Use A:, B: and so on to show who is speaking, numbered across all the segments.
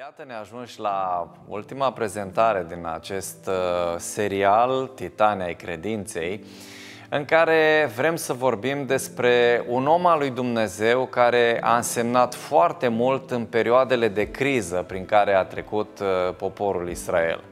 A: Iată ne ajungi la ultima prezentare din acest uh, serial Titania ai credinței în care vrem să vorbim despre un om al lui Dumnezeu care a însemnat foarte mult în perioadele de criză prin care a trecut uh, poporul Israel.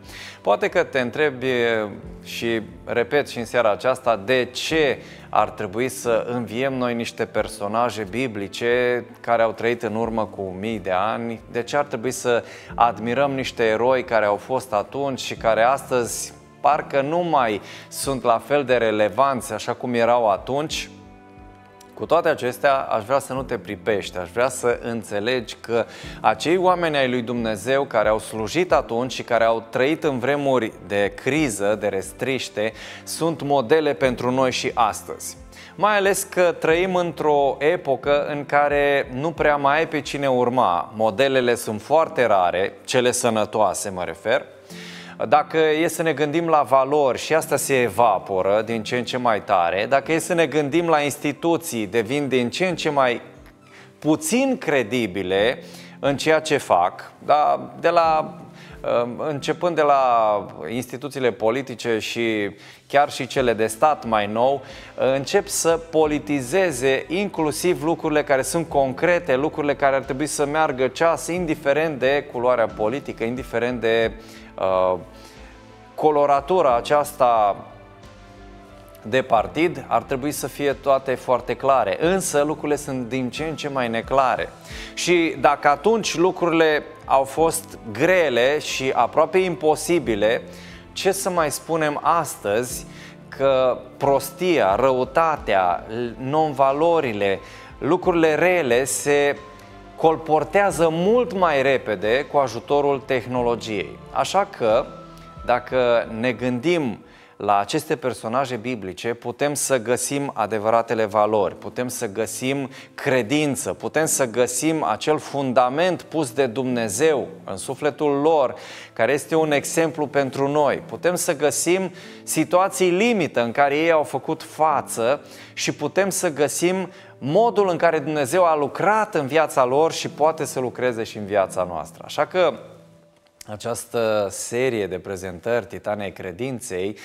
A: Poate că te întrebi uh, și repet și în seara aceasta de ce ar trebui să înviem noi niște personaje biblice care au trăit în urmă cu mii de ani. De ce ar trebui să admirăm niște eroi care au fost atunci și care astăzi parcă nu mai sunt la fel de relevanți așa cum erau atunci? Cu toate acestea, aș vrea să nu te pripești, aș vrea să înțelegi că acei oameni ai lui Dumnezeu care au slujit atunci și care au trăit în vremuri de criză, de restriște, sunt modele pentru noi și astăzi mai ales că trăim într-o epocă în care nu prea mai ai pe cine urma. Modelele sunt foarte rare, cele sănătoase mă refer, dacă e să ne gândim la valori și asta se evaporă din ce în ce mai tare, dacă e să ne gândim la instituții, devin din ce în ce mai puțin credibile în ceea ce fac, dar de la um, începând de la instituțiile politice și chiar și cele de stat mai nou, încep să politizeze inclusiv lucrurile care sunt concrete, lucrurile care ar trebui să meargă ceas, indiferent de culoarea politică, indiferent de Uh, coloratura aceasta de partid ar trebui să fie toate foarte clare, însă lucrurile sunt din ce în ce mai neclare. Și dacă atunci lucrurile au fost grele și aproape imposibile, ce să mai spunem astăzi că prostia, răutatea, non-valorile, lucrurile rele se colportează mult mai repede cu ajutorul tehnologiei. Așa că, dacă ne gândim la aceste personaje biblice putem să găsim adevăratele valori, putem să găsim credință, putem să găsim acel fundament pus de Dumnezeu în sufletul lor, care este un exemplu pentru noi. Putem să găsim situații limită în care ei au făcut față și putem să găsim modul în care Dumnezeu a lucrat în viața lor și poate să lucreze și în viața noastră. Așa că această serie de prezentări Titanei Credinței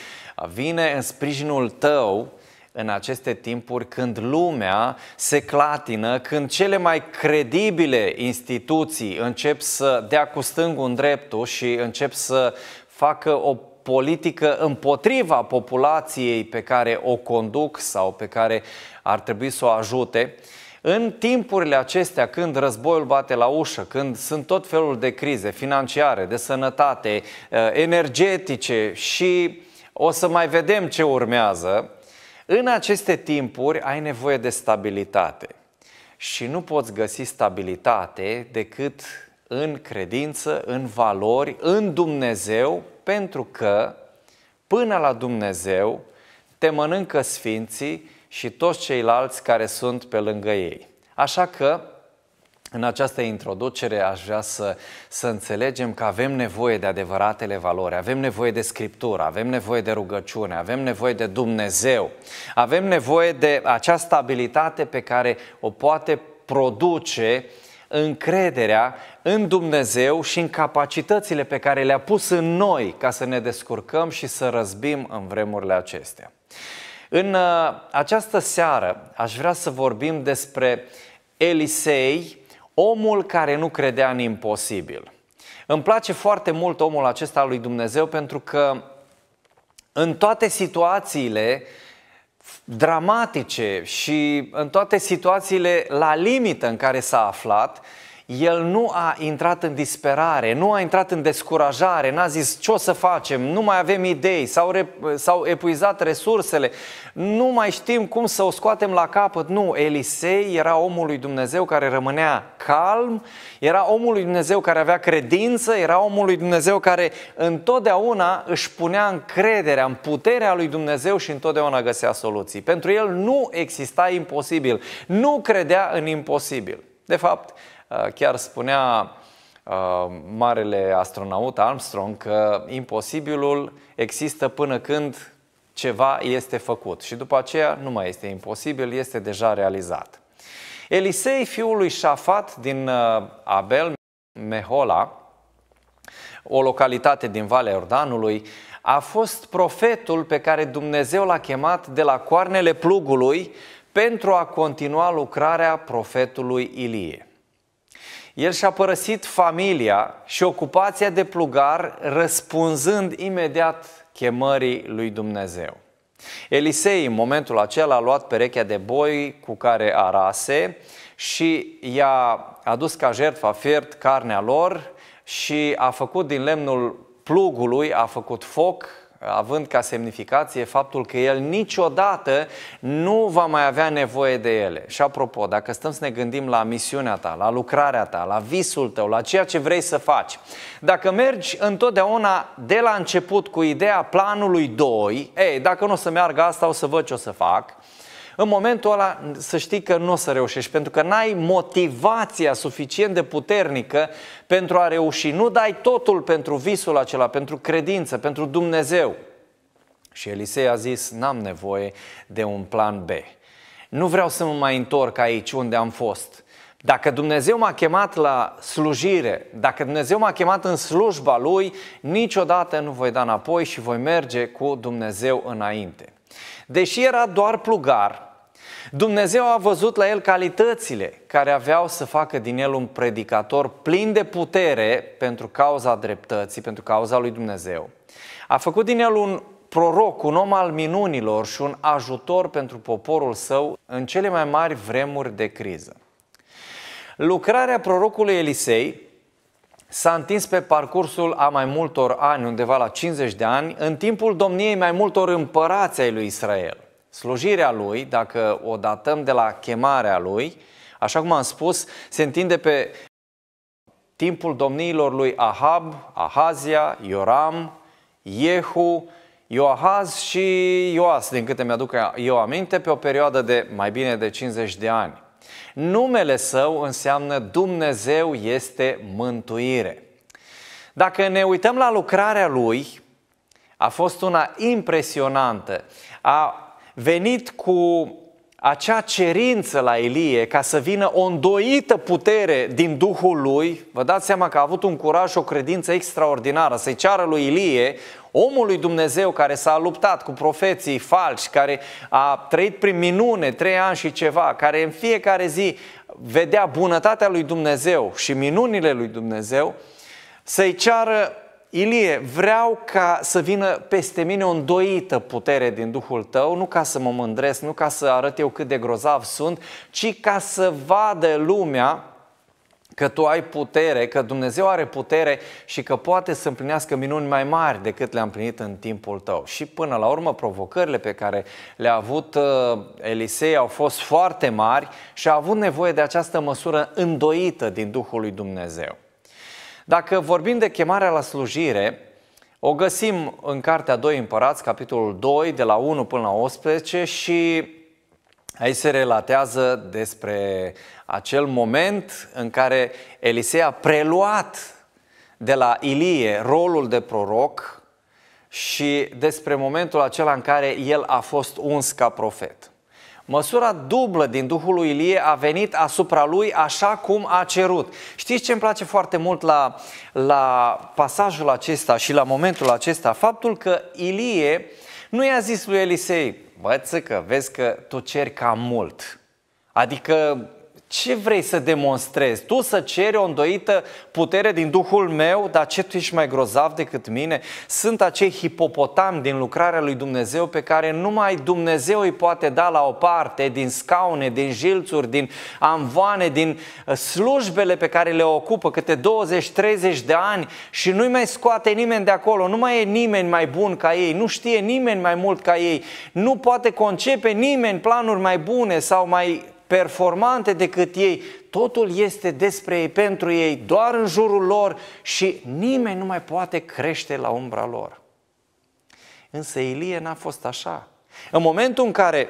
A: vine în sprijinul tău în aceste timpuri când lumea se clatină, când cele mai credibile instituții încep să dea cu stângul în dreptul și încep să facă o politică împotriva populației pe care o conduc sau pe care ar trebui să o ajute. În timpurile acestea, când războiul bate la ușă, când sunt tot felul de crize financiare, de sănătate, eh, energetice și o să mai vedem ce urmează, în aceste timpuri ai nevoie de stabilitate. Și nu poți găsi stabilitate decât în credință, în valori, în Dumnezeu, pentru că până la Dumnezeu te mănâncă sfinții și toți ceilalți care sunt pe lângă ei. Așa că în această introducere aș vrea să, să înțelegem că avem nevoie de adevăratele valori, avem nevoie de Scriptură, avem nevoie de rugăciune, avem nevoie de Dumnezeu, avem nevoie de acea stabilitate pe care o poate produce încrederea în Dumnezeu și în capacitățile pe care le-a pus în noi ca să ne descurcăm și să răzbim în vremurile acestea. În uh, această seară aș vrea să vorbim despre Elisei, omul care nu credea în imposibil. Îmi place foarte mult omul acesta lui Dumnezeu pentru că în toate situațiile dramatice și în toate situațiile la limită în care s-a aflat, el nu a intrat în disperare, nu a intrat în descurajare, n-a zis ce o să facem, nu mai avem idei, s-au, re- s-au epuizat resursele, nu mai știm cum să o scoatem la capăt. Nu, Elisei era omul lui Dumnezeu care rămânea calm, era omul lui Dumnezeu care avea credință, era omul lui Dumnezeu care întotdeauna își punea încrederea în puterea lui Dumnezeu și întotdeauna găsea soluții. Pentru el nu exista imposibil, nu credea în imposibil. De fapt, Uh, chiar spunea uh, marele astronaut Armstrong că imposibilul există până când ceva este făcut și după aceea nu mai este imposibil, este deja realizat. Elisei, fiul lui Șafat din uh, Abel Mehola, o localitate din Valea Iordanului, a fost profetul pe care Dumnezeu l-a chemat de la coarnele plugului pentru a continua lucrarea profetului Ilie. El și-a părăsit familia și ocupația de plugar răspunzând imediat chemării lui Dumnezeu. Elisei în momentul acela a luat perechea de boi cu care arase și i-a adus ca jertfa fiert carnea lor și a făcut din lemnul plugului, a făcut foc având ca semnificație faptul că el niciodată nu va mai avea nevoie de ele. Și apropo, dacă stăm să ne gândim la misiunea ta, la lucrarea ta, la visul tău, la ceea ce vrei să faci, dacă mergi întotdeauna de la început cu ideea planului 2, ei, dacă nu o să meargă asta, o să văd ce o să fac, în momentul ăla să știi că nu o să reușești, pentru că n-ai motivația suficient de puternică pentru a reuși. Nu dai totul pentru visul acela, pentru credință, pentru Dumnezeu. Și Elisei a zis, n-am nevoie de un plan B. Nu vreau să mă mai întorc aici unde am fost. Dacă Dumnezeu m-a chemat la slujire, dacă Dumnezeu m-a chemat în slujba Lui, niciodată nu voi da înapoi și voi merge cu Dumnezeu înainte. Deși era doar plugar, Dumnezeu a văzut la el calitățile care aveau să facă din el un predicator plin de putere pentru cauza dreptății, pentru cauza lui Dumnezeu. A făcut din el un proroc, un om al minunilor și un ajutor pentru poporul său în cele mai mari vremuri de criză. Lucrarea prorocului Elisei s-a întins pe parcursul a mai multor ani, undeva la 50 de ani, în timpul domniei mai multor împărați ai lui Israel. Slujirea lui, dacă o datăm de la chemarea lui, așa cum am spus, se întinde pe timpul domniilor lui Ahab, Ahazia, Ioram, Jehu, Ioahaz și Ioas, din câte mi-aduc eu aminte, pe o perioadă de mai bine de 50 de ani. Numele său înseamnă Dumnezeu este mântuire. Dacă ne uităm la lucrarea lui, a fost una impresionantă. A venit cu acea cerință la Elie, ca să vină o îndoită putere din Duhul lui, vă dați seama că a avut un curaj și o credință extraordinară să-i ceară lui Elie, omul lui Dumnezeu care s-a luptat cu profeții falși, care a trăit prin minune trei ani și ceva, care în fiecare zi vedea bunătatea lui Dumnezeu și minunile lui Dumnezeu, să-i ceară Ilie, vreau ca să vină peste mine o îndoită putere din Duhul tău, nu ca să mă mândresc, nu ca să arăt eu cât de grozav sunt, ci ca să vadă lumea că tu ai putere, că Dumnezeu are putere și că poate să împlinească minuni mai mari decât le-a împlinit în timpul tău. Și până la urmă, provocările pe care le-a avut uh, Elisei au fost foarte mari și a avut nevoie de această măsură îndoită din Duhul lui Dumnezeu. Dacă vorbim de chemarea la slujire, o găsim în Cartea 2 Împărați, capitolul 2, de la 1 până la 11, și aici se relatează despre acel moment în care Elisei a preluat de la Ilie rolul de proroc și despre momentul acela în care el a fost uns ca profet. Măsura dublă din Duhul lui Ilie a venit asupra lui așa cum a cerut. Știți ce îmi place foarte mult la, la pasajul acesta și la momentul acesta? Faptul că Ilie nu i-a zis lui Elisei, băță că vezi că tu ceri cam mult. Adică ce vrei să demonstrezi? Tu să ceri o îndoită putere din Duhul meu, dar ce tu ești mai grozav decât mine? Sunt acei hipopotami din lucrarea lui Dumnezeu pe care numai Dumnezeu îi poate da la o parte din scaune, din jilțuri, din amvoane, din uh, slujbele pe care le ocupă câte 20-30 de ani și nu-i mai scoate nimeni de acolo, nu mai e nimeni mai bun ca ei, nu știe nimeni mai mult ca ei, nu poate concepe nimeni planuri mai bune sau mai performante decât ei, totul este despre ei, pentru ei, doar în jurul lor și nimeni nu mai poate crește la umbra lor. Însă Ilie n-a fost așa. În momentul în care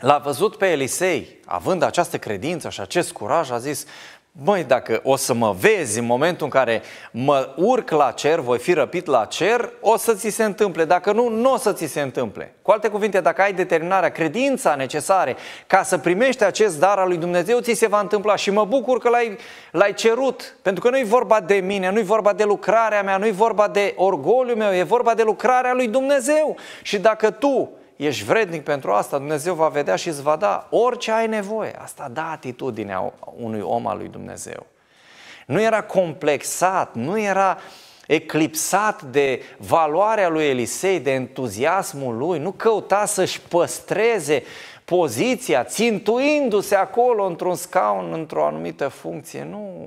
A: l-a văzut pe Elisei, având această credință și acest curaj, a zis, Băi, dacă o să mă vezi în momentul în care mă urc la cer, voi fi răpit la cer, o să ți se întâmple. Dacă nu, nu o să ți se întâmple. Cu alte cuvinte, dacă ai determinarea, credința necesare ca să primești acest dar al lui Dumnezeu, ți se va întâmpla. Și mă bucur că l-ai, l-ai cerut. Pentru că nu e vorba de mine, nu e vorba de lucrarea mea, nu e vorba de orgoliu meu, e vorba de lucrarea lui Dumnezeu. Și dacă tu ești vrednic pentru asta, Dumnezeu va vedea și îți va da orice ai nevoie. Asta da atitudinea unui om al lui Dumnezeu. Nu era complexat, nu era eclipsat de valoarea lui Elisei, de entuziasmul lui, nu căuta să-și păstreze poziția, țintuindu-se acolo într-un scaun, într-o anumită funcție. Nu.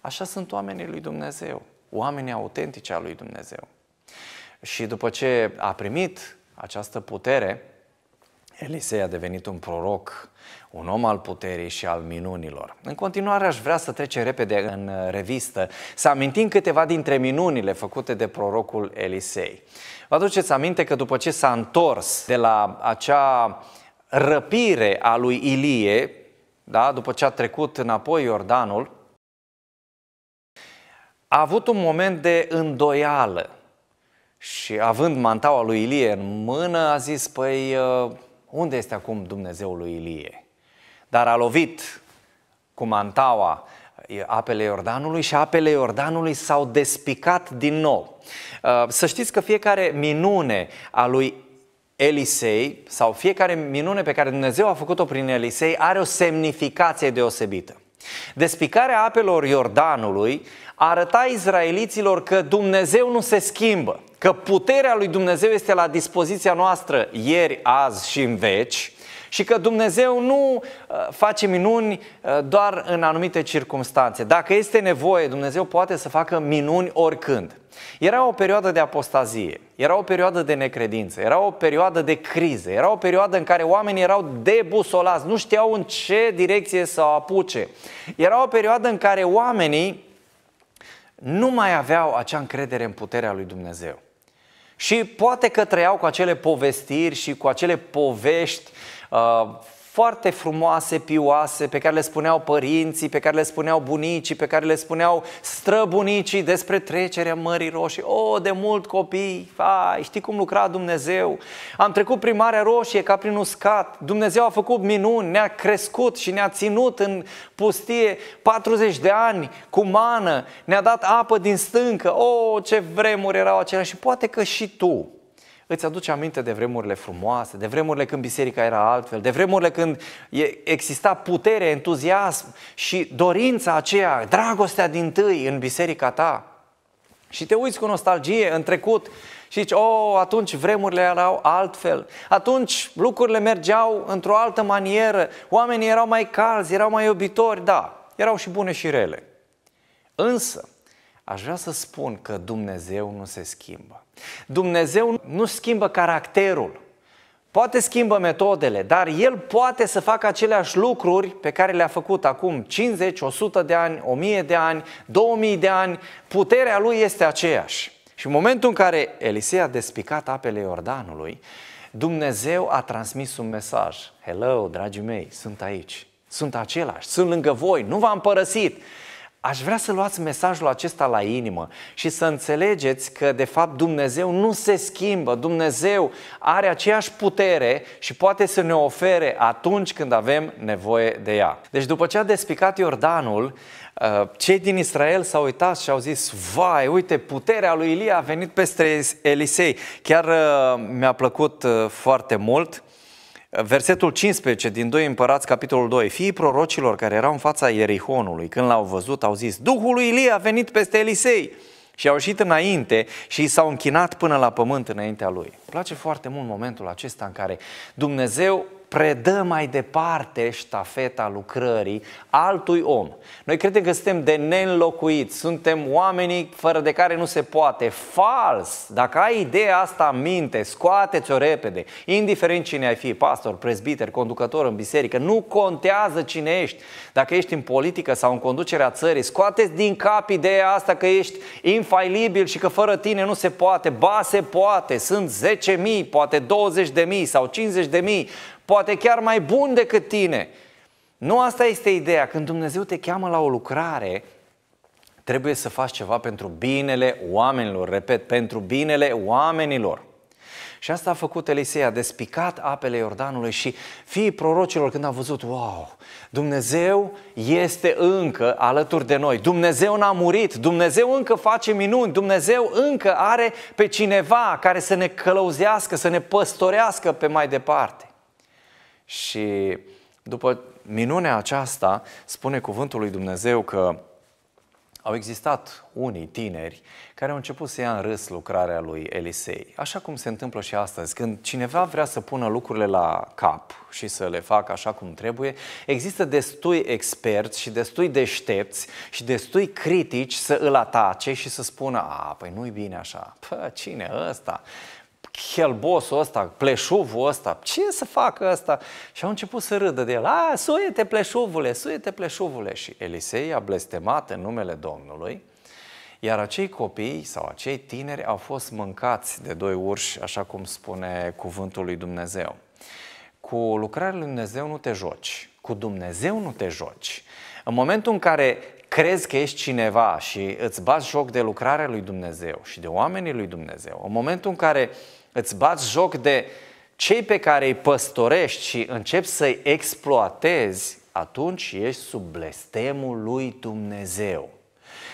A: Așa sunt oamenii lui Dumnezeu, oamenii autentici al lui Dumnezeu. Și după ce a primit această putere, Elisei a devenit un proroc, un om al puterii și al minunilor. În continuare aș vrea să trecem repede în uh, revistă, să amintim câteva dintre minunile făcute de prorocul Elisei. Vă aduceți aminte că după ce s-a întors de la acea răpire a lui Ilie, da, după ce a trecut înapoi Iordanul, a avut un moment de îndoială, și având mantaua lui Ilie în mână, a zis, păi uh, unde este acum Dumnezeul lui Ilie? Dar a lovit cu mantaua apele Iordanului și apele Iordanului s-au despicat din nou. Uh, să știți că fiecare minune a lui Elisei sau fiecare minune pe care Dumnezeu a făcut-o prin Elisei are o semnificație deosebită. Despicarea apelor Iordanului arăta izraeliților că Dumnezeu nu se schimbă, că puterea lui Dumnezeu este la dispoziția noastră ieri, azi și în veci și că Dumnezeu nu uh, face minuni uh, doar în anumite circunstanțe. Dacă este nevoie, Dumnezeu poate să facă minuni oricând. Era o perioadă de apostazie, era o perioadă de necredință, era o perioadă de crize, era o perioadă în care oamenii erau debusolați, nu știau în ce direcție să o apuce. Era o perioadă în care oamenii nu mai aveau acea încredere în puterea lui Dumnezeu. Și poate că trăiau cu acele povestiri și cu acele povești uh, foarte frumoase, pioase, pe care le spuneau părinții, pe care le spuneau bunicii, pe care le spuneau străbunicii despre trecerea Mării Roșii. O, oh, de mult copii, ai, știi cum lucra Dumnezeu. Am trecut prin Marea Roșie ca prin uscat. Dumnezeu a făcut minuni, ne-a crescut și ne-a ținut în pustie 40 de ani cu mană, ne-a dat apă din stâncă. O, oh, ce vremuri erau acelea și poate că și tu îți aduce aminte de vremurile frumoase, de vremurile când biserica era altfel, de vremurile când exista putere, entuziasm și dorința aceea, dragostea din tâi în biserica ta. Și te uiți cu nostalgie în trecut și zici, oh, atunci vremurile erau altfel, atunci lucrurile mergeau într-o altă manieră, oamenii erau mai calzi, erau mai iubitori, da, erau și bune și rele. Însă, aș vrea să spun că Dumnezeu nu se schimbă. Dumnezeu nu schimbă caracterul, poate schimbă metodele, dar El poate să facă aceleași lucruri pe care le-a făcut acum 50, 100 de ani, 1000 de ani, 2000 de ani. Puterea Lui este aceeași. Și în momentul în care Elisei a despicat apele Iordanului, Dumnezeu a transmis un mesaj. Hello, dragii mei, sunt aici, sunt același, sunt lângă voi, nu v-am părăsit. Aș vrea să luați mesajul acesta la inimă și să înțelegeți că, de fapt, Dumnezeu nu se schimbă. Dumnezeu are aceeași putere și poate să ne ofere atunci când avem nevoie de ea. Deci, după ce a despicat Iordanul, uh, cei din Israel s-au uitat și au zis, vai, uite, puterea lui Ilie a venit peste Elisei. Chiar uh, mi-a plăcut uh, foarte mult Versetul 15 din 2 Împărați, capitolul 2. Fiii prorocilor care erau în fața Ierihonului, când l-au văzut, au zis, Duhul lui Ilie a venit peste Elisei. Și au ieșit înainte și s-au închinat până la pământ înaintea lui. Îmi place foarte mult momentul acesta în care Dumnezeu predă mai departe ștafeta lucrării altui om. Noi credem că suntem de neînlocuit, suntem oamenii fără de care nu se poate. Fals! Dacă ai ideea asta în minte, ți o repede. Indiferent cine ai fi, pastor, prezbiter, conducător în biserică, nu contează cine ești. Dacă ești în politică sau în conducerea țării, scoateți din cap ideea asta că ești infailibil și că fără tine nu se poate. Ba, se poate. Sunt 10.000, poate 20.000 sau 50.000, poate chiar mai bun decât tine. Nu asta este ideea. Când Dumnezeu te cheamă la o lucrare, trebuie să faci ceva pentru binele oamenilor. Repet, pentru binele oamenilor. Și asta a făcut Elisei, a despicat apele Iordanului și fiii prorocilor când au văzut, wow, Dumnezeu este încă alături de noi, Dumnezeu n-a murit, Dumnezeu încă face minuni, Dumnezeu încă are pe cineva care să ne călăuzească, să ne păstorească pe mai departe. Și după minunea aceasta, spune cuvântul lui Dumnezeu că au existat unii tineri care au început să ia în râs lucrarea lui Elisei. Așa cum se întâmplă și astăzi, când cineva vrea să pună lucrurile la cap și să le facă așa cum trebuie, există destui experți și destui deștepți și destui critici să îl atace și să spună a, păi nu-i bine așa, pă, cine ăsta? chelbosul ăsta, pleșuvul ăsta, ce să facă ăsta? Și au început să râdă de el. A, suie-te pleșuvule, suie-te pleșuvule. Și Elisei a blestemat în numele Domnului, iar acei copii sau acei tineri au fost mâncați de doi urși, așa cum spune cuvântul lui Dumnezeu. Cu lucrarea lui Dumnezeu nu te joci, cu Dumnezeu nu te joci. În momentul în care crezi că ești cineva și îți bați joc de lucrarea lui Dumnezeu și de oamenii lui Dumnezeu, în momentul în care îți bați joc de cei pe care îi păstorești și începi să-i exploatezi, atunci ești sub blestemul lui Dumnezeu.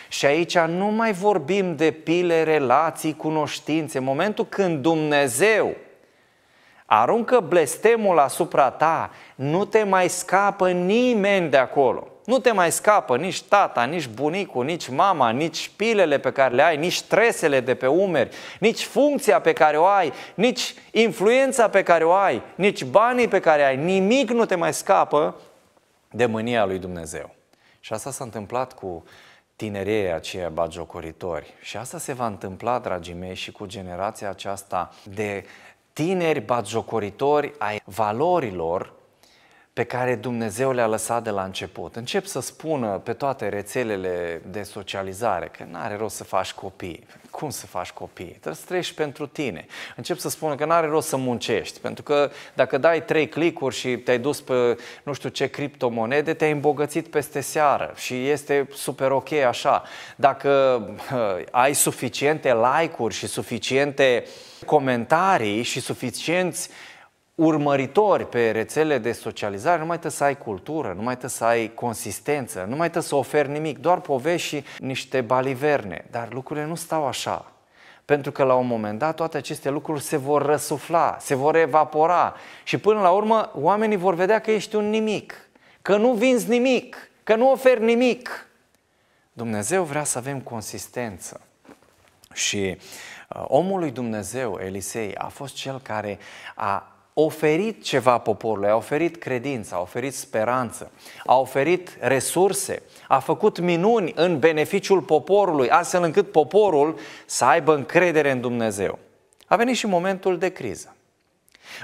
A: Și aici nu mai vorbim de pile, relații, cunoștințe. În momentul când Dumnezeu aruncă blestemul asupra ta, nu te mai scapă nimeni de acolo. Nu te mai scapă nici tata, nici bunicul, nici mama, nici pilele pe care le ai, nici tresele de pe umeri, nici funcția pe care o ai, nici influența pe care o ai, nici banii pe care ai. Nimic nu te mai scapă de mânia lui Dumnezeu. Și asta s-a întâmplat cu tinerii aceia bagiocoritori. Și asta se va întâmpla, dragii mei, și cu generația aceasta de tineri bagiocoritori ai valorilor pe care Dumnezeu le-a lăsat de la început. Încep să spună pe toate rețelele de socializare că nu are rost să faci copii. Cum să faci copii? Trebuie să treci pentru tine. Încep să spună că nu are rost să muncești, pentru că dacă dai trei clicuri și te-ai dus pe nu știu ce criptomonede, te-ai îmbogățit peste seară și este super ok așa. Dacă ai suficiente like-uri și suficiente comentarii și suficienți urmăritori pe rețele de socializare, nu mai trebuie să ai cultură, nu mai trebuie să ai consistență, nu mai trebuie să oferi nimic, doar povești și niște baliverne. Dar lucrurile nu stau așa. Pentru că la un moment dat toate aceste lucruri se vor răsufla, se vor evapora și până la urmă oamenii vor vedea că ești un nimic, că nu vinzi nimic, că nu oferi nimic. Dumnezeu vrea să avem consistență. Și uh, omul lui Dumnezeu, Elisei, a fost cel care a oferit ceva poporului, a oferit credință, a oferit speranță, a oferit resurse, a făcut minuni în beneficiul poporului, astfel încât poporul să aibă încredere în Dumnezeu. A venit și momentul de criză.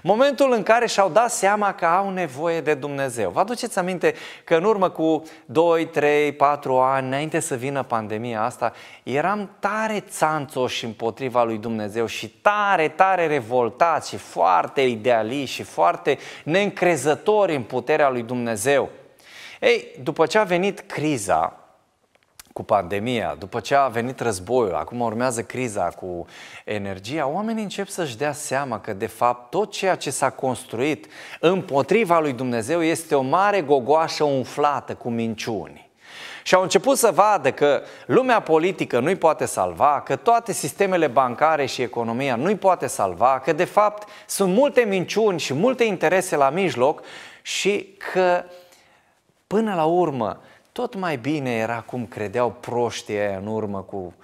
A: Momentul în care și-au dat seama că au nevoie de Dumnezeu. Vă aduceți aminte că în urmă cu 2, 3, 4 ani, înainte să vină pandemia asta, eram tare țanțoși împotriva lui Dumnezeu și tare, tare revoltați și foarte idealiști și foarte neîncrezători în puterea lui Dumnezeu. Ei, după ce a venit criza, cu pandemia, după ce a venit războiul, acum urmează criza cu energia, oamenii încep să-și dea seama că, de fapt, tot ceea ce s-a construit împotriva lui Dumnezeu este o mare gogoașă umflată cu minciuni. Și au început să vadă că lumea politică nu-i poate salva, că toate sistemele bancare și economia nu-i poate salva, că de fapt sunt multe minciuni și multe interese la mijloc și că până la urmă tot mai bine era cum credeau proștii aia în urmă cu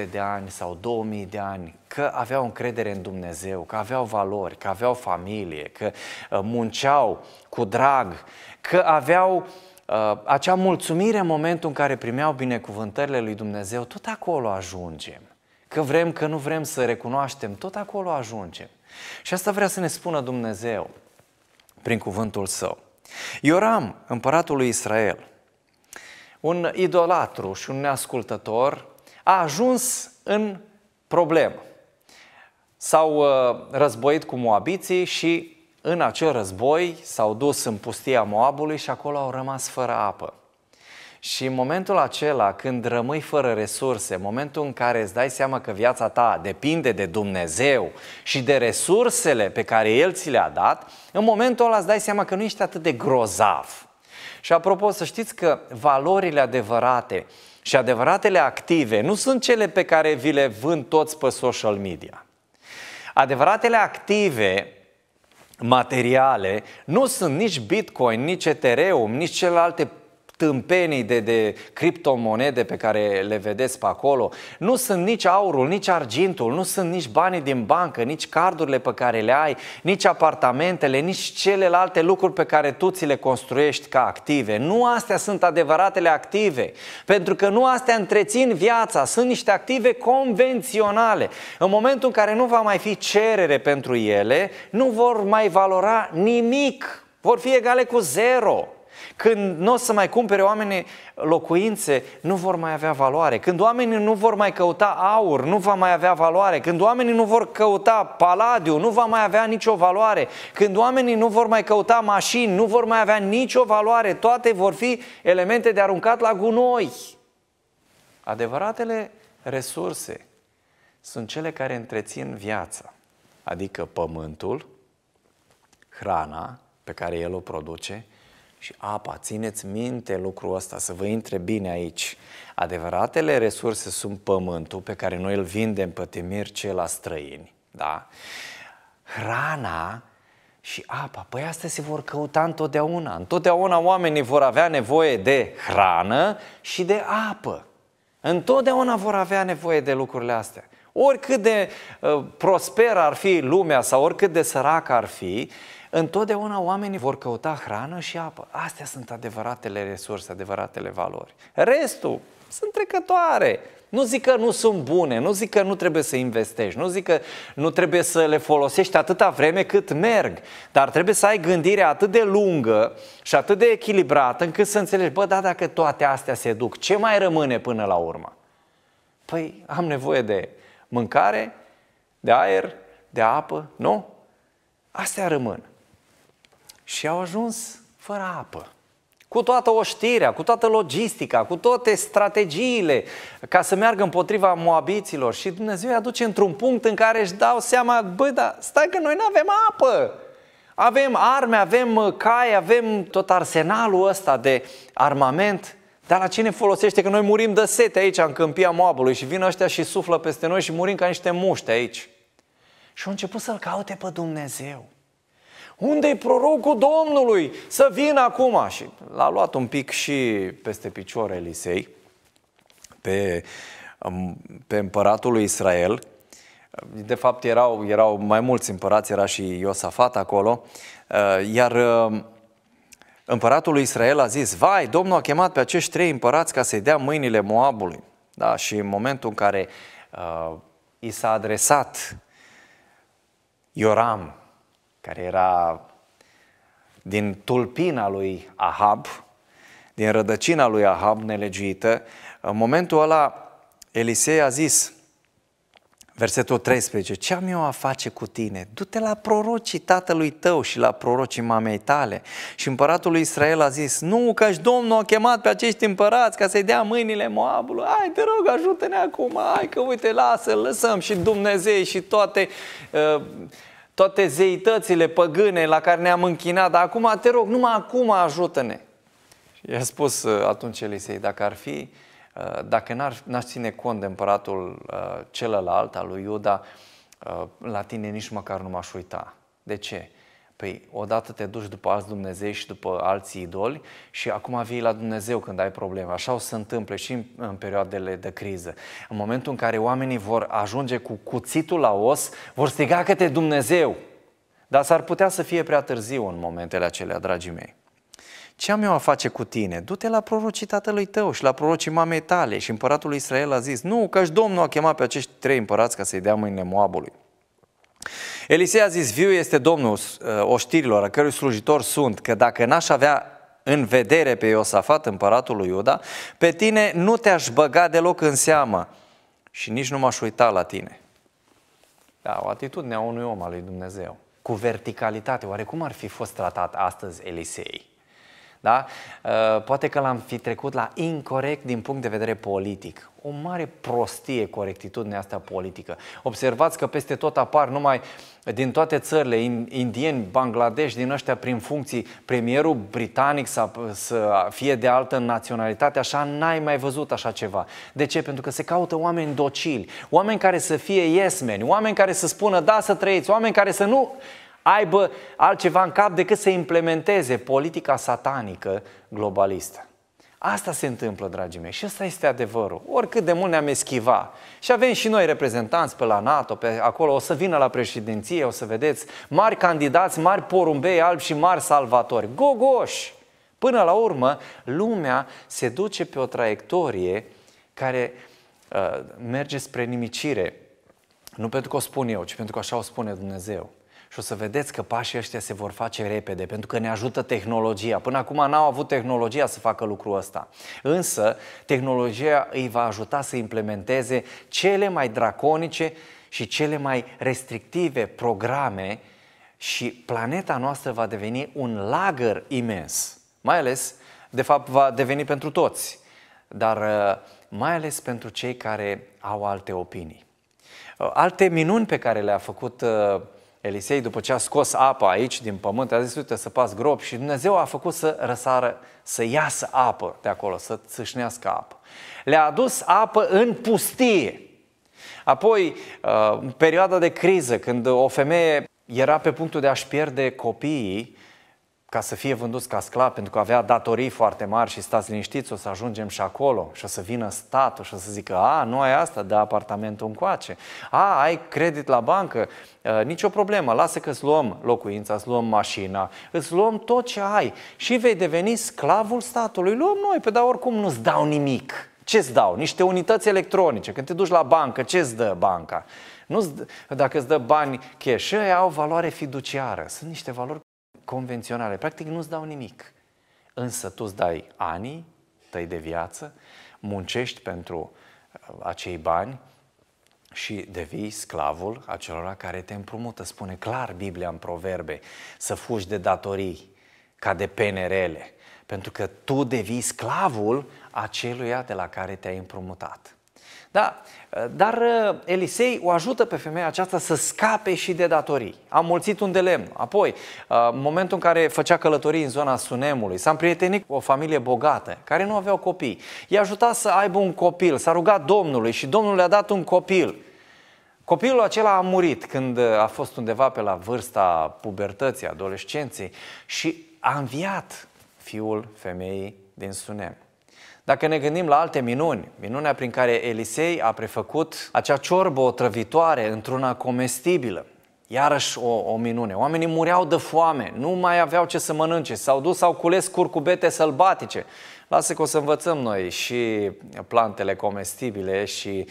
A: 100-200 de ani sau 2000 de ani, că aveau încredere în Dumnezeu, că aveau valori, că aveau familie, că uh, munceau cu drag, că aveau uh, acea mulțumire în momentul în care primeau binecuvântările lui Dumnezeu, tot acolo ajungem. Că vrem, că nu vrem să recunoaștem, tot acolo ajungem. Și asta vrea să ne spună Dumnezeu prin cuvântul Său. Ioram, împăratul lui Israel, un idolatru și un neascultător, a ajuns în problemă. S-au uh, războit cu moabiții și în acel război s-au dus în pustia Moabului și acolo au rămas fără apă. Și în momentul acela, când rămâi fără resurse, momentul în care îți dai seama că viața ta depinde de Dumnezeu și de resursele pe care El ți le-a dat, în momentul ăla îți dai seama că nu ești atât de grozav. Și apropo, să știți că valorile adevărate și adevăratele active nu sunt cele pe care vi le vând toți pe social media. Adevăratele active materiale nu sunt nici Bitcoin, nici Ethereum, nici celelalte tâmpenii de, de criptomonede pe care le vedeți pe acolo. Nu sunt nici aurul, nici argintul, nu sunt nici banii din bancă, nici cardurile pe care le ai, nici apartamentele, nici celelalte lucruri pe care tu ți le construiești ca active. Nu astea sunt adevăratele active, pentru că nu astea întrețin viața, sunt niște active convenționale. În momentul în care nu va mai fi cerere pentru ele, nu vor mai valora nimic. Vor fi egale cu zero. Când nu o să mai cumpere oamenii locuințe, nu vor mai avea valoare. Când oamenii nu vor mai căuta aur, nu va mai avea valoare. Când oamenii nu vor căuta paladiu, nu va mai avea nicio valoare. Când oamenii nu vor mai căuta mașini, nu vor mai avea nicio valoare. Toate vor fi elemente de aruncat la gunoi. Adevăratele resurse sunt cele care întrețin viața, adică pământul, hrana pe care el o produce – și apa. Țineți minte lucrul ăsta, să vă intre bine aici. Adevăratele resurse sunt pământul pe care noi îl vindem pe temir ce la străini. Da? Hrana și apa. Păi astea se vor căuta întotdeauna. Întotdeauna oamenii vor avea nevoie de hrană și de apă. Întotdeauna vor avea nevoie de lucrurile astea. Oricât de uh, prosperă ar fi lumea sau oricât de săracă ar fi, uh, Întotdeauna oamenii vor căuta hrană și apă. Astea sunt adevăratele resurse, adevăratele valori. Restul sunt trecătoare. Nu zic că nu sunt bune, nu zic că nu trebuie să investești, nu zic că nu trebuie să le folosești atâta vreme cât merg, dar trebuie să ai gândire atât de lungă și atât de echilibrată încât să înțelegi, bă, da, dacă toate astea se duc, ce mai rămâne până la urmă? Păi am nevoie de mâncare, de aer, de apă, nu? Astea rămân și au ajuns fără apă. Cu toată oștirea, cu toată logistica, cu toate strategiile ca să meargă împotriva moabiților și Dumnezeu îi aduce într-un punct în care își dau seama, bă, dar stai că noi nu avem apă. Avem arme, avem uh, cai, avem tot arsenalul ăsta de armament, dar la cine folosește că noi murim de sete aici în câmpia Moabului și vin ăștia și suflă peste noi și murim ca niște muște aici. Și au început să-L caute pe Dumnezeu unde e prorocul Domnului? Să vină acum! Și l-a luat un pic și peste picior Elisei, pe, um, pe împăratul lui Israel. De fapt, erau, erau mai mulți împărați, era și Iosafat acolo. Uh, iar um, împăratul lui Israel a zis, vai, Domnul a chemat pe acești trei împărați ca să-i dea mâinile Moabului. Da, și în momentul în care uh, i s-a adresat Ioram, care era din tulpina lui Ahab, din rădăcina lui Ahab nelegiuită, în momentul ăla Elisei a zis, versetul 13, ce am eu a face cu tine? Du-te la prorocii tatălui tău și la prorocii mamei tale. Și împăratul lui Israel a zis, nu, căci Domnul a chemat pe acești împărați ca să-i dea mâinile Moabului, hai te rog, ajută-ne acum, hai că uite, lasă, lăsăm și Dumnezei și toate uh, toate zeitățile păgâne la care ne-am închinat, dar acum te rog, numai acum ajută-ne. Și i-a spus uh, atunci Elisei, dacă ar fi, uh, dacă n-ar, n-aș ține cont de împăratul uh, celălalt, al lui Iuda, la tine nici măcar nu m-aș uita. De ce? Păi odată te duci după alți Dumnezei și după alții idoli și acum vii la Dumnezeu când ai probleme. Așa o să întâmple și în, în perioadele de criză. În momentul în care oamenii vor ajunge cu cuțitul la os, vor striga către Dumnezeu. Dar s-ar putea să fie prea târziu în momentele acelea, dragii mei. Ce am eu a face cu tine? Du-te la prorocii tatălui tău și la prorocii mamei tale. Și împăratul lui Israel a zis, nu, căci Domnul a chemat pe acești trei împărați ca să-i dea mâinile Moabului. Elisei a zis, viu este Domnul uh, oștirilor, a cărui slujitor sunt, că dacă n-aș avea în vedere pe Iosafat, împăratul lui Iuda, pe tine nu te-aș băga deloc în seamă și nici nu m-aș uita la tine. Da, o atitudine a unui om al lui Dumnezeu, cu verticalitate. Oare cum ar fi fost tratat astăzi Elisei? Da? Uh, poate că l-am fi trecut la incorrect din punct de vedere politic. O mare prostie corectitudinea asta politică. Observați că peste tot apar numai din toate țările, indieni, Bangladesh, din ăștia prin funcții, premierul britanic să, să fie de altă naționalitate, așa n-ai mai văzut așa ceva. De ce? Pentru că se caută oameni docili, oameni care să fie yesmeni, oameni care să spună da să trăiți, oameni care să nu aibă altceva în cap decât să implementeze politica satanică globalistă. Asta se întâmplă, dragii mei, și ăsta este adevărul. Oricât de mult ne-am eschiva. Și avem și noi reprezentanți pe la NATO, pe acolo, o să vină la președinție, o să vedeți, mari candidați, mari porumbei albi și mari salvatori. Gogoși! Până la urmă, lumea se duce pe o traiectorie care uh, merge spre nimicire. Nu pentru că o spun eu, ci pentru că așa o spune Dumnezeu și o să vedeți că pașii ăștia se vor face repede, pentru că ne ajută tehnologia. Până acum n-au avut tehnologia să facă lucrul ăsta. Însă, tehnologia îi va ajuta să implementeze cele mai draconice și cele mai restrictive programe și planeta noastră va deveni un lagăr imens. Mai ales, de fapt, va deveni pentru toți, dar uh, mai ales pentru cei care au alte opinii. Uh, alte minuni pe care le-a făcut uh, Elisei, după ce a scos apa aici din pământ, a zis, uite, să pas grob și Dumnezeu a făcut să răsară, să iasă apă de acolo, să țâșnească apă. Le-a adus apă în pustie. Apoi, uh, în perioada de criză, când o femeie era pe punctul de a-și pierde copiii, ca să fie vândut ca sclav, pentru că avea datorii foarte mari și stați liniștiți, o să ajungem și acolo și o să vină statul și o să zică, a, nu ai asta, da apartamentul încoace, a, ai credit la bancă, a, nicio problemă, lasă că îți luăm locuința, îți luăm mașina, îți luăm tot ce ai și vei deveni sclavul statului, luăm noi, pe dar oricum nu-ți dau nimic. Ce-ți dau? Niște unități electronice. Când te duci la bancă, ce-ți dă banca? Nu dacă îți dă bani cash, ei au valoare fiduciară. Sunt niște valori convenționale. Practic nu-ți dau nimic. Însă tu îți dai ani tăi de viață, muncești pentru uh, acei bani și devii sclavul acelora care te împrumută. Spune clar Biblia în proverbe să fugi de datorii ca de penerele, pentru că tu devii sclavul aceluia de la care te-ai împrumutat. Da, dar uh, Elisei o ajută pe femeia aceasta să scape și de datorii. A mulțit un de lemn. Apoi, uh, în momentul în care făcea călătorii în zona Sunemului, s-a împrietenit cu o familie bogată, care nu aveau copii. I-a ajutat să aibă un copil, s-a rugat Domnului și Domnul le-a dat un copil. Copilul acela a murit când uh, a fost undeva pe la vârsta pubertății, adolescenței și a înviat fiul femeii din Sunem. Dacă ne gândim la alte minuni, minunea prin care Elisei a prefăcut acea ciorbă otrăvitoare într-una comestibilă, Iarăși o, o minune. Oamenii mureau de foame, nu mai aveau ce să mănânce, s-au dus, au cules curcubete sălbatice. Lasă că o să învățăm noi și plantele comestibile și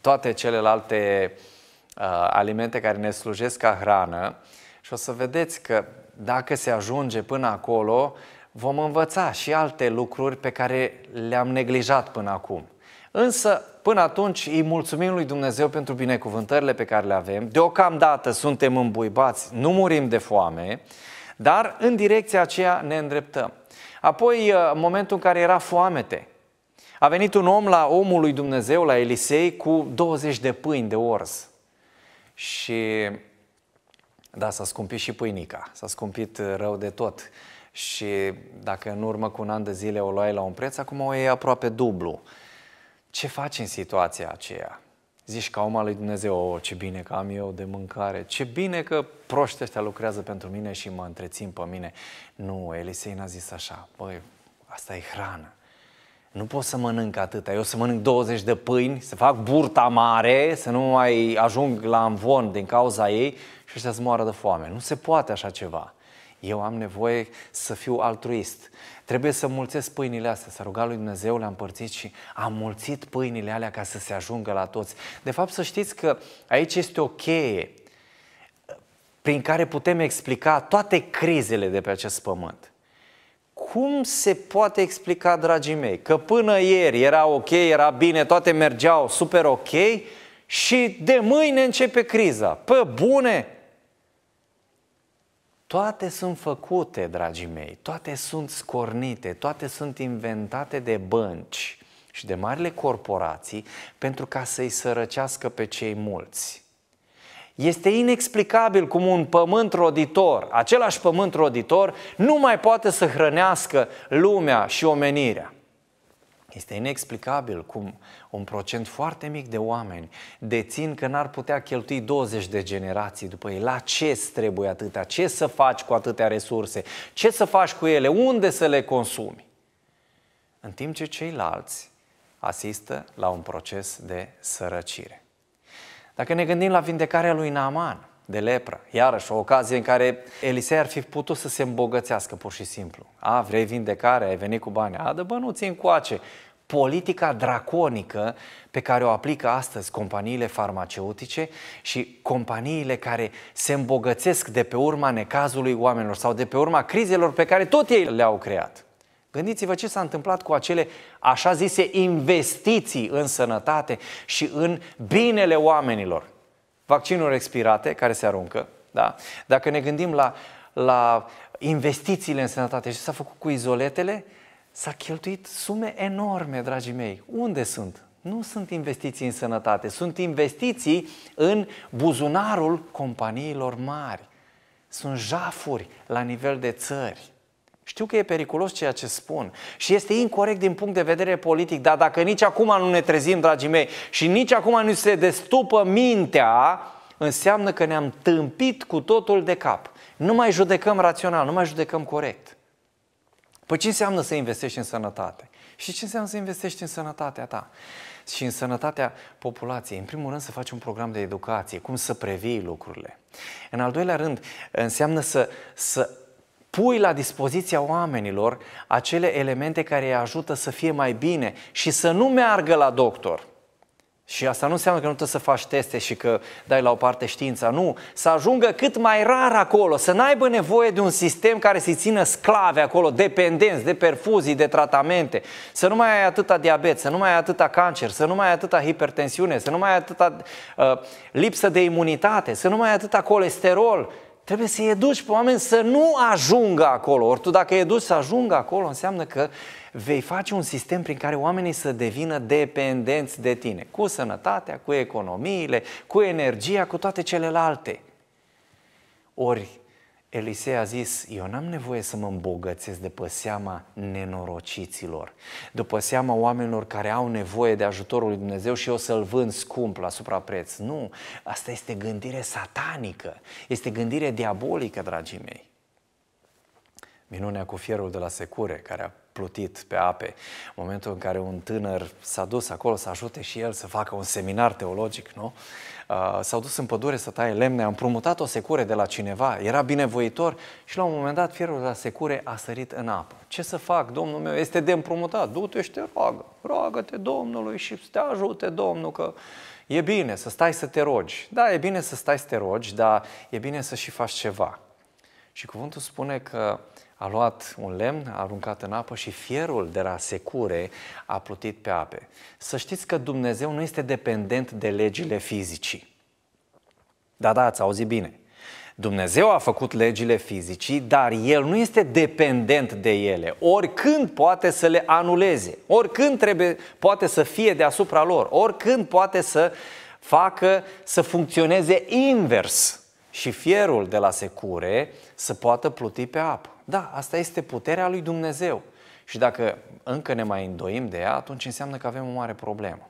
A: toate celelalte uh, alimente care ne slujesc ca hrană și o să vedeți că dacă se ajunge până acolo, vom învăța și alte lucruri pe care le-am neglijat până acum. Însă, până atunci, îi mulțumim lui Dumnezeu pentru binecuvântările pe care le avem. Deocamdată suntem îmbuibați, nu murim de foame, dar în direcția aceea ne îndreptăm. Apoi, în uh, momentul în care era foamete, a venit un om la omul lui Dumnezeu, la Elisei, cu 20 de pâini de orz. Și da, s-a scumpit și pâinica, s-a scumpit rău de tot. Și dacă în urmă cu un an de zile o luai la un preț, acum o iei aproape dublu. Ce faci în situația aceea? Zici ca omul lui Dumnezeu, o, ce bine că am eu de mâncare, ce bine că proștii ăștia lucrează pentru mine și mă întrețin pe mine. Nu, Elisei n-a zis așa, băi, asta e hrană. Nu pot să mănânc atâta, eu să mănânc 20 de pâini, să fac burta mare, să nu mai ajung la amvon din cauza ei și ăștia să moară de foame. Nu se poate așa ceva. Eu am nevoie să fiu altruist. Trebuie să mulțesc pâinile astea, să ruga lui Dumnezeu, le a împărțit și am mulțit pâinile alea ca să se ajungă la toți. De fapt, să știți că aici este o cheie prin care putem explica toate crizele de pe acest pământ. Cum se poate explica, dragii mei, că până ieri era ok, era bine, toate mergeau super ok și de mâine începe criza? Pă bune, toate sunt făcute, dragii mei, toate sunt scornite, toate sunt inventate de bănci și de marile corporații pentru ca să-i sărăcească pe cei mulți. Este inexplicabil cum un pământ roditor, același pământ roditor, nu mai poate să hrănească lumea și omenirea. Este inexplicabil cum un procent foarte mic de oameni dețin că n-ar putea cheltui 20 de generații după ei. La ce trebuie atâtea? Ce să faci cu atâtea resurse? Ce să faci cu ele? Unde să le consumi? În timp ce ceilalți asistă la un proces de sărăcire. Dacă ne gândim la vindecarea lui Naaman, de lepră. Iarăși, o ocazie în care Elisei ar fi putut să se îmbogățească pur și simplu. A, vrei vindecare, ai venit cu bani. A, dă bă, nu țin coace. Politica draconică pe care o aplică astăzi companiile farmaceutice și companiile care se îmbogățesc de pe urma necazului oamenilor sau de pe urma crizelor pe care tot ei le-au creat. Gândiți-vă ce s-a întâmplat cu acele așa zise investiții în sănătate și în binele oamenilor vaccinuri expirate care se aruncă, da? dacă ne gândim la, la investițiile în sănătate și s-a făcut cu izoletele, s-a cheltuit sume enorme, dragii mei. Unde sunt? Nu sunt investiții în sănătate, sunt investiții în buzunarul companiilor mari. Sunt jafuri la nivel de țări. Știu că e periculos ceea ce spun și este incorrect din punct de vedere politic, dar dacă nici acum nu ne trezim, dragii mei, și nici acum nu se destupă mintea, înseamnă că ne-am tâmpit cu totul de cap. Nu mai judecăm rațional, nu mai judecăm corect. Păi ce înseamnă să investești în sănătate? Și ce înseamnă să investești în sănătatea ta? Și în sănătatea populației. În primul rând să faci un program de educație, cum să previi lucrurile. În al doilea rând, înseamnă să, să pui la dispoziția oamenilor acele elemente care îi ajută să fie mai bine și să nu meargă la doctor. Și asta nu înseamnă că nu trebuie să faci teste și că dai la o parte știința, nu. Să ajungă cât mai rar acolo, să n-aibă nevoie de un sistem care să-i țină sclave acolo, dependenți de perfuzii, de tratamente. Să nu mai ai atâta diabet, să nu mai ai atâta cancer, să nu mai ai atâta hipertensiune, să nu mai ai atâta uh, lipsă de imunitate, să nu mai ai atâta colesterol. Trebuie să-i educi pe oameni să nu ajungă acolo. Ori tu dacă îi educi să ajungă acolo, înseamnă că vei face un sistem prin care oamenii să devină dependenți de tine. Cu sănătatea, cu economiile, cu energia, cu toate celelalte. Ori Elisei a zis, eu n-am nevoie să mă îmbogățesc de seama nenorociților, după seama oamenilor care au nevoie de ajutorul lui Dumnezeu și eu să-l vând scump la suprapreț. Nu, asta este gândire satanică, este gândire diabolică, dragii mei. Minunea cu fierul de la secure, care a plutit pe ape, în momentul în care un tânăr s-a dus acolo să ajute și el să facă un seminar teologic, nu? Uh, s-au dus în pădure să taie lemne, am împrumutat o secure de la cineva, era binevoitor și la un moment dat fierul de la secure a sărit în apă. Ce să fac, domnul meu? Este de împrumutat. Du-te și te roagă. Roagă-te Domnului și te ajute Domnul că e bine să stai să te rogi. Da, e bine să stai să te rogi, dar e bine să și faci ceva. Și cuvântul spune că uh, a luat un lemn, a aruncat în apă și fierul de la secure a plutit pe ape. Să știți că Dumnezeu nu este dependent de legile fizicii. Da, da, ați auzit bine. Dumnezeu a făcut legile fizicii, dar El nu este dependent de ele. Oricând poate să le anuleze, oricând trebuie, poate să fie deasupra lor, oricând poate să facă să funcționeze invers și fierul de la secure să poată pluti pe apă. Da, asta este puterea lui Dumnezeu. Și dacă încă ne mai îndoim de ea, atunci înseamnă că avem o mare problemă.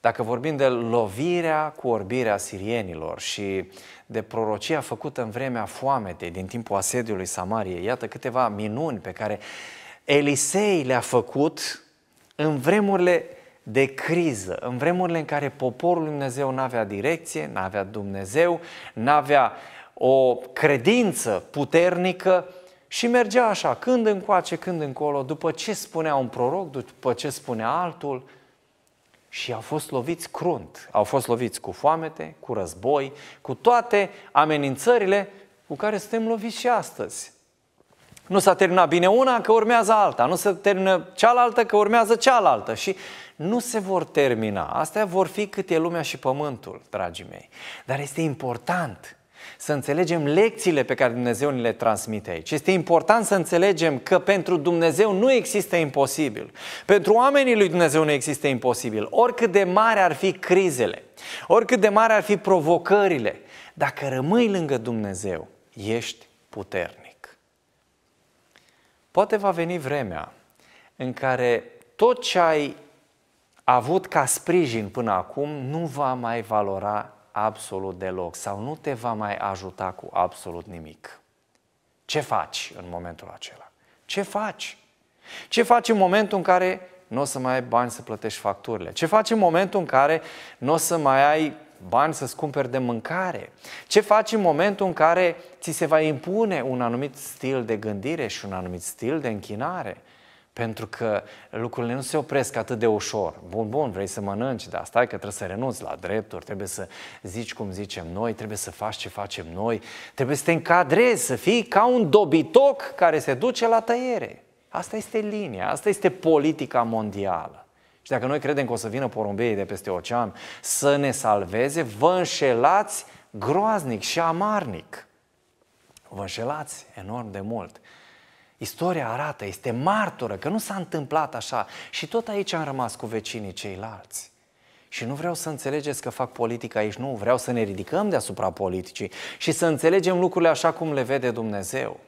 A: Dacă vorbim de lovirea cu orbirea sirienilor și de prorocia făcută în vremea foametei din timpul asediului Samariei, iată câteva minuni pe care Elisei le-a făcut în vremurile de criză, în vremurile în care poporul lui Dumnezeu n-avea direcție, n-avea Dumnezeu, n-avea o credință puternică, și mergea așa, când încoace, când încolo, după ce spunea un proroc, după ce spunea altul, și au fost loviți crunt. Au fost loviți cu foamete, cu război, cu toate amenințările cu care suntem loviți și astăzi. Nu s-a terminat bine una, că urmează alta. Nu se termină cealaltă, că urmează cealaltă. Și nu se vor termina. Astea vor fi cât e lumea și pământul, dragii mei. Dar este important să înțelegem lecțiile pe care Dumnezeu ne le transmite aici. Este important să înțelegem că pentru Dumnezeu nu există imposibil. Pentru oamenii lui Dumnezeu nu există imposibil. Oricât de mare ar fi crizele, oricât de mare ar fi provocările, dacă rămâi lângă Dumnezeu, ești puternic. Poate va veni vremea în care tot ce ai avut ca sprijin până acum nu va mai valora absolut deloc sau nu te va mai ajuta cu absolut nimic. Ce faci în momentul acela? Ce faci? Ce faci în momentul în care nu o să mai ai bani să plătești facturile? Ce faci în momentul în care nu o să mai ai bani să-ți cumperi de mâncare? Ce faci în momentul în care ți se va impune un anumit stil de gândire și un anumit stil de închinare? Pentru că lucrurile nu se opresc atât de ușor. Bun, bun, vrei să mănânci, dar stai că trebuie să renunți la drepturi, trebuie să zici cum zicem noi, trebuie să faci ce facem noi, trebuie să te încadrezi, să fii ca un dobitoc care se duce la tăiere. Asta este linia, asta este politica mondială. Și dacă noi credem că o să vină porumbeii de peste ocean să ne salveze, vă înșelați groaznic și amarnic. Vă înșelați enorm de mult. Istoria arată, este martură că nu s-a întâmplat așa și tot aici am rămas cu vecinii ceilalți. Și nu vreau să înțelegeți că fac politică aici, nu, vreau să ne ridicăm deasupra politicii și să înțelegem lucrurile așa cum le vede Dumnezeu.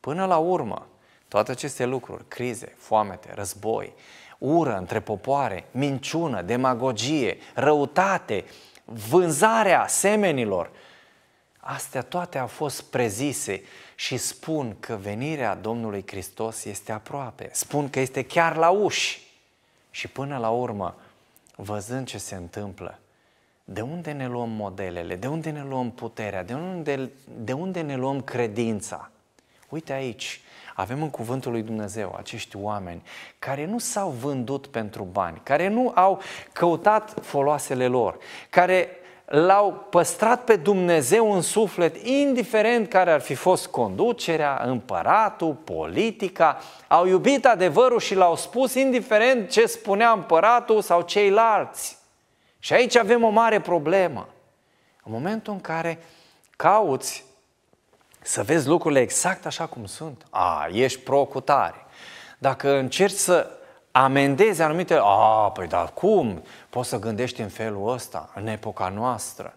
A: Până la urmă, toate aceste lucruri, crize, foamete, război, ură între popoare, minciună, demagogie, răutate, vânzarea semenilor, astea toate au fost prezise și spun că venirea Domnului Hristos este aproape, spun că este chiar la uși. Și până la urmă, văzând ce se întâmplă, de unde ne luăm modelele, de unde ne luăm puterea, de unde, de unde ne luăm credința? Uite aici, avem în cuvântul lui Dumnezeu acești oameni care nu s-au vândut pentru bani, care nu au căutat foloasele lor, care l-au păstrat pe Dumnezeu în suflet, indiferent care ar fi fost conducerea, împăratul, politica, au iubit adevărul și l-au spus indiferent ce spunea împăratul sau ceilalți. Și aici avem o mare problemă. În momentul în care cauți să vezi lucrurile exact așa cum sunt, a, ești procutare. Dacă încerci să amendezi anumite... A, păi dar cum poți să gândești în felul ăsta, în epoca noastră?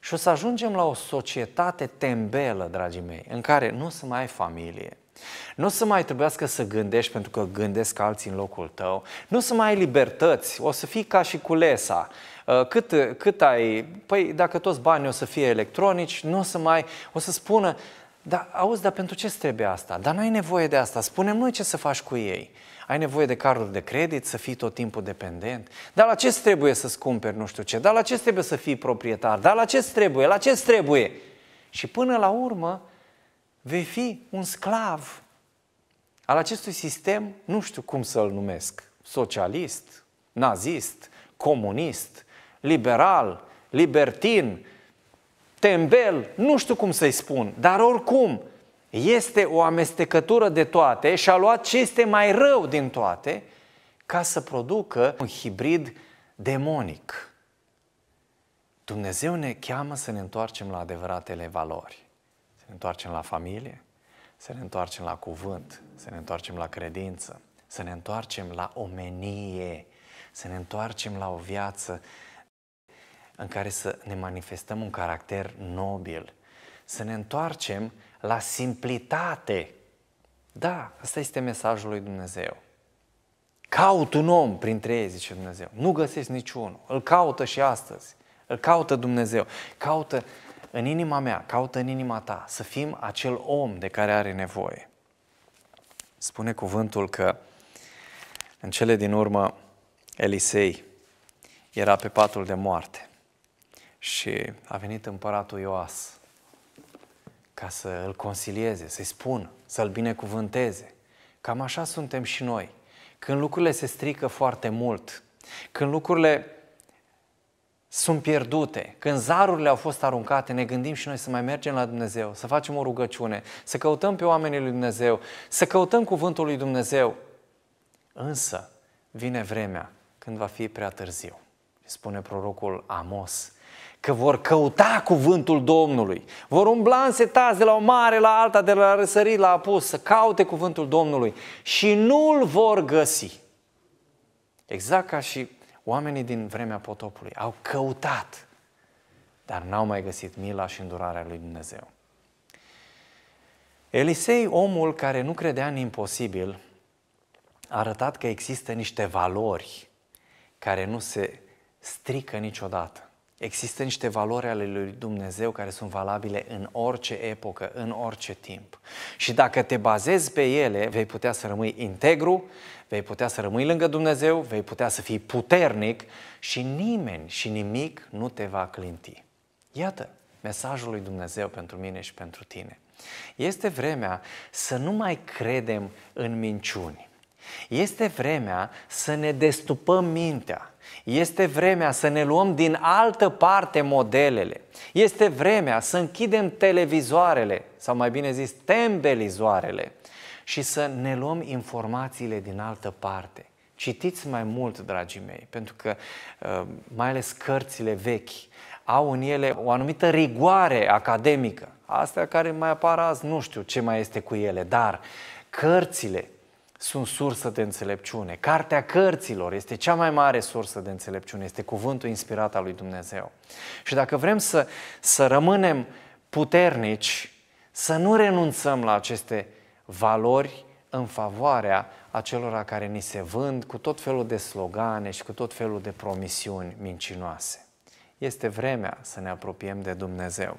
A: Și o să ajungem la o societate tembelă, dragii mei, în care nu o să mai ai familie, nu o să mai trebuiască să gândești pentru că gândesc alții în locul tău, nu o să mai ai libertăți, o să fii ca și culesa. Uh, cât, cât ai, păi dacă toți banii o să fie electronici, nu o să mai, o să spună, da, auzi, dar pentru ce trebuie asta? Dar n-ai nevoie de asta, spunem noi ce să faci cu ei ai nevoie de cardul de credit, să fii tot timpul dependent. Dar la ce trebuie să-ți cumperi nu știu ce? Dar la ce trebuie să fii proprietar? Dar la ce trebuie? La ce trebuie? Și până la urmă vei fi un sclav al acestui sistem, nu știu cum să-l numesc, socialist, nazist, comunist, liberal, libertin, tembel, nu știu cum să-i spun, dar oricum este o amestecătură de toate și a luat ce este mai rău din toate ca să producă un hibrid demonic. Dumnezeu ne cheamă să ne întoarcem la adevăratele valori. Să ne întoarcem la familie, să ne întoarcem la cuvânt, să ne întoarcem la credință, să ne întoarcem la omenie, să ne întoarcem la o viață în care să ne manifestăm un caracter nobil, să ne întoarcem la simplitate. Da, asta este mesajul lui Dumnezeu. Caut un om printre ei, zice Dumnezeu. Nu găsești niciunul. Îl caută și astăzi. Îl caută Dumnezeu. Caută în inima mea, caută în inima ta să fim acel om de care are nevoie. Spune cuvântul că în cele din urmă Elisei era pe patul de moarte și a venit împăratul Ioas ca să îl consilieze, să-i spun, să-l binecuvânteze. Cam așa suntem și noi. Când lucrurile se strică foarte mult, când lucrurile sunt pierdute, când zarurile au fost aruncate, ne gândim și noi să mai mergem la Dumnezeu, să facem o rugăciune, să căutăm pe oamenii lui Dumnezeu, să căutăm cuvântul lui Dumnezeu. Însă vine vremea când va fi prea târziu. Spune prorocul Amos, că vor căuta cuvântul Domnului, vor umbla însetați de la o mare la alta, de la răsărit la apus, să caute cuvântul Domnului și nu-l vor găsi. Exact ca și oamenii din vremea potopului au căutat, dar n-au mai găsit mila și îndurarea lui Dumnezeu. Elisei, omul care nu credea în imposibil, a arătat că există niște valori care nu se strică niciodată. Există niște valori ale lui Dumnezeu care sunt valabile în orice epocă, în orice timp. Și dacă te bazezi pe ele, vei putea să rămâi integru, vei putea să rămâi lângă Dumnezeu, vei putea să fii puternic și nimeni și nimic nu te va clinti. Iată mesajul lui Dumnezeu pentru mine și pentru tine. Este vremea să nu mai credem în minciuni. Este vremea să ne destupăm mintea este vremea să ne luăm din altă parte modelele. Este vremea să închidem televizoarele, sau mai bine zis, tembelizoarele, și să ne luăm informațiile din altă parte. Citiți mai mult, dragii mei, pentru că uh, mai ales cărțile vechi au în ele o anumită rigoare academică. Astea care mai apar azi, nu știu ce mai este cu ele, dar cărțile sunt sursă de înțelepciune. Cartea cărților este cea mai mare sursă de înțelepciune, este cuvântul inspirat al lui Dumnezeu. Și dacă vrem să, să rămânem puternici, să nu renunțăm la aceste valori în favoarea acelora care ni se vând cu tot felul de slogane și cu tot felul de promisiuni mincinoase. Este vremea să ne apropiem de Dumnezeu.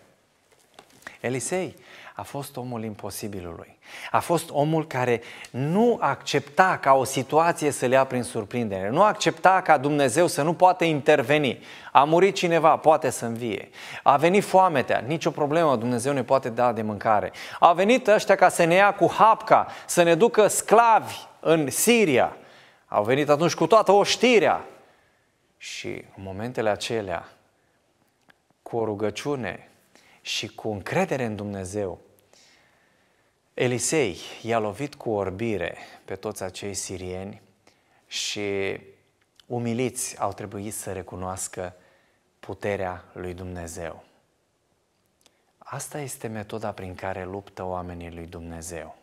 A: Elisei a fost omul imposibilului. A fost omul care nu accepta ca o situație să le ia prin surprindere, nu accepta ca Dumnezeu să nu poate interveni. A murit cineva, poate să învie. A venit foametea, nicio problemă, Dumnezeu ne poate da de mâncare. A venit ăștia ca să ne ia cu hapca, să ne ducă sclavi în Siria. Au venit atunci cu toată oștirea. Și în momentele acelea, cu o rugăciune, și cu încredere în Dumnezeu, Elisei i-a lovit cu orbire pe toți acei sirieni și umiliți au trebuit să recunoască puterea lui Dumnezeu. Asta este metoda prin care luptă oamenii lui Dumnezeu.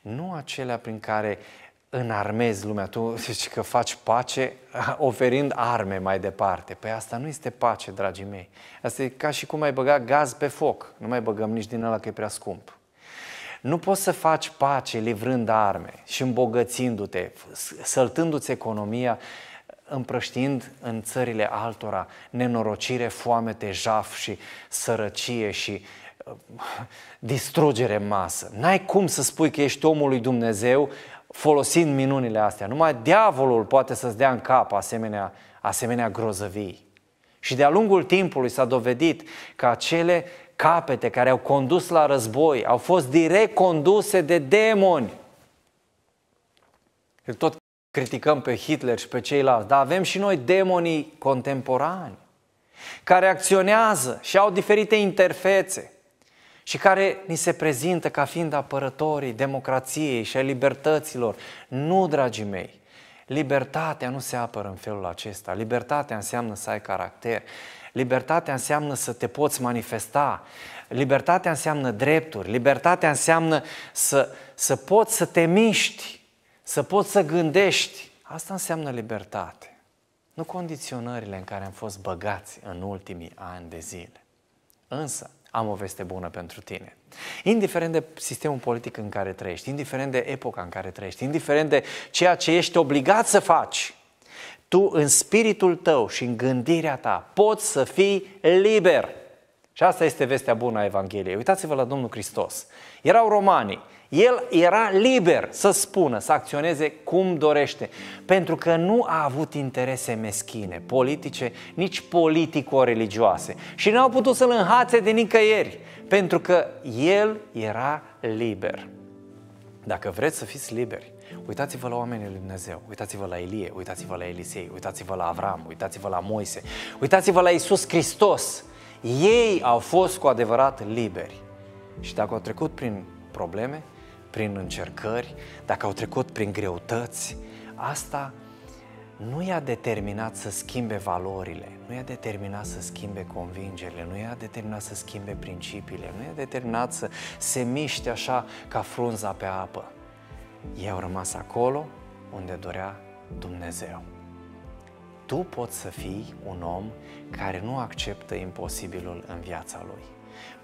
A: Nu acelea prin care înarmezi lumea, tu zici că faci pace oferind arme mai departe. Păi asta nu este pace, dragii mei. Asta e ca și cum ai băga gaz pe foc. Nu mai băgăm nici din ăla că e prea scump. Nu poți să faci pace livrând arme și îmbogățindu-te, săltându-ți economia, împrăștiind în țările altora nenorocire, foamete, jaf și sărăcie și uh, distrugere în masă. N-ai cum să spui că ești omul lui Dumnezeu folosind minunile astea. Numai diavolul poate să-ți dea în cap asemenea, asemenea grozăvii. Și de-a lungul timpului s-a dovedit că acele capete care au condus la război au fost direct conduse de demoni. Că tot criticăm pe Hitler și pe ceilalți, dar avem și noi demonii contemporani care acționează și au diferite interfețe și care ni se prezintă ca fiind apărătorii democrației și a libertăților. Nu, dragii mei, libertatea nu se apără în felul acesta. Libertatea înseamnă să ai caracter. Libertatea înseamnă să te poți manifesta. Libertatea înseamnă drepturi. Libertatea înseamnă să, să poți să te miști, să poți să gândești. Asta înseamnă libertate. Nu condiționările în care am fost băgați în ultimii ani de zile. Însă, am o veste bună pentru tine. Indiferent de sistemul politic în care trăiești, indiferent de epoca în care trăiești, indiferent de ceea ce ești obligat să faci, tu în spiritul tău și în gândirea ta poți să fii liber. Și asta este vestea bună a Evangheliei. Uitați-vă la Domnul Hristos. Erau romanii, el era liber să spună, să acționeze cum dorește, pentru că nu a avut interese meschine, politice, nici politico-religioase. Și n-au putut să-l înhațe de nicăieri, pentru că el era liber. Dacă vreți să fiți liberi, Uitați-vă la oamenii lui Dumnezeu, uitați-vă la Elie, uitați-vă la Elisei, uitați-vă la Avram, uitați-vă la Moise, uitați-vă la Isus Hristos. Ei au fost cu adevărat liberi. Și dacă au trecut prin probleme, prin încercări, dacă au trecut prin greutăți, asta nu i-a determinat să schimbe valorile, nu i-a determinat să schimbe convingerile, nu i-a determinat să schimbe principiile, nu i-a determinat să se miște așa ca frunza pe apă. Ei au rămas acolo unde dorea Dumnezeu. Tu poți să fii un om care nu acceptă imposibilul în viața lui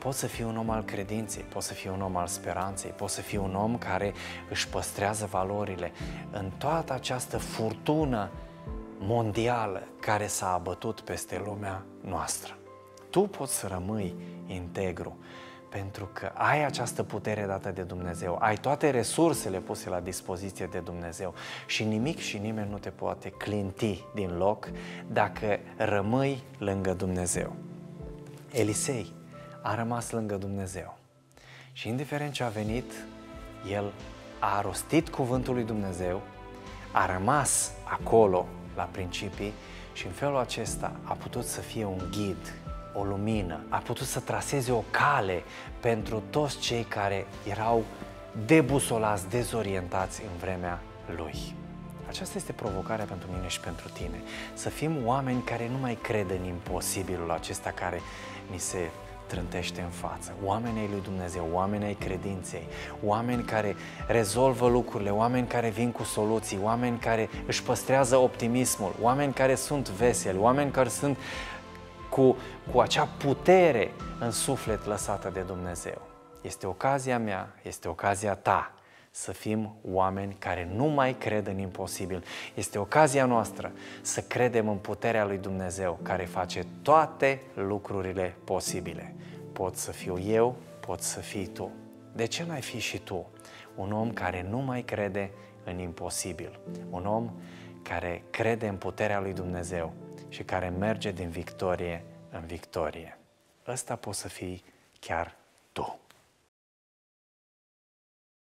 A: poți să fii un om al credinței, poți să fii un om al speranței, poți să fii un om care își păstrează valorile în toată această furtună mondială care s-a abătut peste lumea noastră. Tu poți să rămâi integru pentru că ai această putere dată de Dumnezeu, ai toate resursele puse la dispoziție de Dumnezeu și nimic și nimeni nu te poate clinti din loc dacă rămâi lângă Dumnezeu. Elisei a rămas lângă Dumnezeu. Și indiferent ce a venit, el a rostit cuvântul lui Dumnezeu, a rămas acolo la principii și în felul acesta a putut să fie un ghid, o lumină, a putut să traseze o cale pentru toți cei care erau debusolați, dezorientați în vremea lui. Aceasta este provocarea pentru mine și pentru tine. Să fim oameni care nu mai cred în imposibilul acesta care ni se trântește în față. Oamenii lui Dumnezeu, oamenii ai credinței, oameni care rezolvă lucrurile, oameni care vin cu soluții, oameni care își păstrează optimismul, oameni care sunt veseli, oameni care sunt cu, cu acea putere în suflet lăsată de Dumnezeu. Este ocazia mea, este ocazia ta să fim oameni care nu mai cred în imposibil. Este ocazia noastră să credem în puterea lui Dumnezeu care face toate lucrurile posibile. Pot să fiu eu, pot să fii tu. De ce n-ai fi și tu un om care nu mai crede în imposibil? Un om care crede în puterea lui Dumnezeu și care merge din victorie în victorie. Ăsta poți să fii chiar tu.